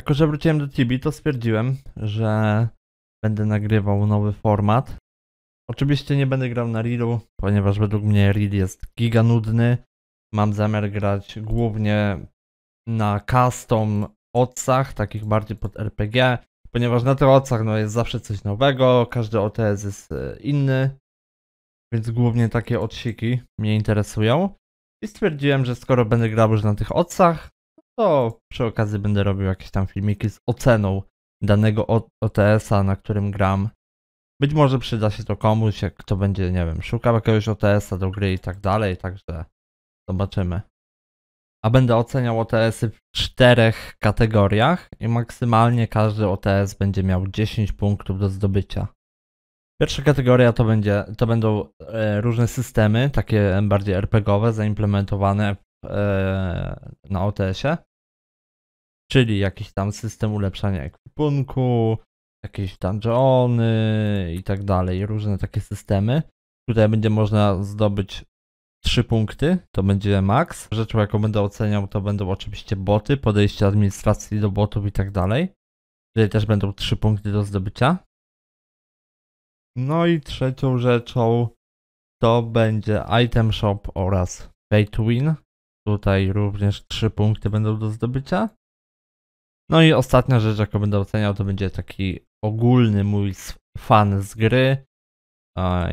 Jako, że wróciłem do Tibi, to stwierdziłem, że będę nagrywał nowy format. Oczywiście nie będę grał na Reelu, ponieważ według mnie Reel jest giganudny. Mam zamiar grać głównie na custom odsach, takich bardziej pod RPG, ponieważ na tych odsach no, jest zawsze coś nowego, każdy OTS jest e, inny, więc głównie takie odsiki mnie interesują. I stwierdziłem, że skoro będę grał już na tych odsach, to przy okazji będę robił jakieś tam filmiki z oceną danego OTS-a, na którym gram. Być może przyda się to komuś, jak kto będzie, nie wiem, szukał jakiegoś OTS-a do gry i tak dalej, także zobaczymy. A będę oceniał OTS-y w czterech kategoriach i maksymalnie każdy OTS będzie miał 10 punktów do zdobycia. Pierwsza kategoria to, będzie, to będą e, różne systemy, takie bardziej RPGowe, zaimplementowane w, e, na OTS-ie czyli jakiś tam system ulepszania ekwipunku, jakieś dungeony i tak dalej, różne takie systemy. Tutaj będzie można zdobyć 3 punkty, to będzie maks. Rzeczą, jaką będę oceniał, to będą oczywiście boty, podejście administracji do botów i tak dalej. Tutaj też będą 3 punkty do zdobycia. No i trzecią rzeczą to będzie item shop oraz pay to win. Tutaj również 3 punkty będą do zdobycia. No i ostatnia rzecz, jaką będę oceniał, to będzie taki ogólny mój fan z gry,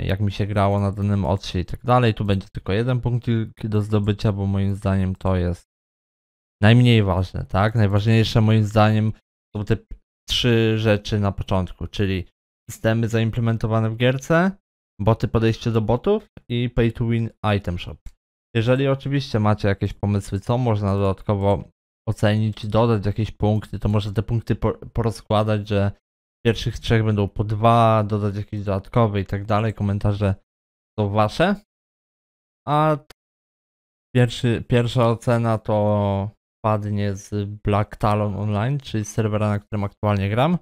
jak mi się grało na danym ocie i tak dalej. Tu będzie tylko jeden punkt do zdobycia, bo moim zdaniem to jest najmniej ważne, tak? Najważniejsze moim zdaniem są te trzy rzeczy na początku, czyli systemy zaimplementowane w gierce, boty podejście do botów i pay to win item shop. Jeżeli oczywiście macie jakieś pomysły, co można dodatkowo ocenić, dodać jakieś punkty, to może te punkty porozkładać, że pierwszych trzech będą po dwa, dodać jakieś dodatkowe i tak dalej. Komentarze są wasze. A pierwszy, pierwsza ocena to padnie z Black Talon Online, czyli serwera, na którym aktualnie gram.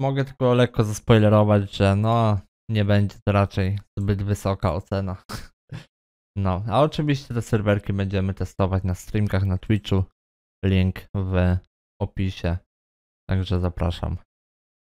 Mogę tylko lekko zaspoilerować, że no, nie będzie to raczej zbyt wysoka ocena. No, a oczywiście te serwerki będziemy testować na streamkach na Twitchu link w opisie. Także zapraszam.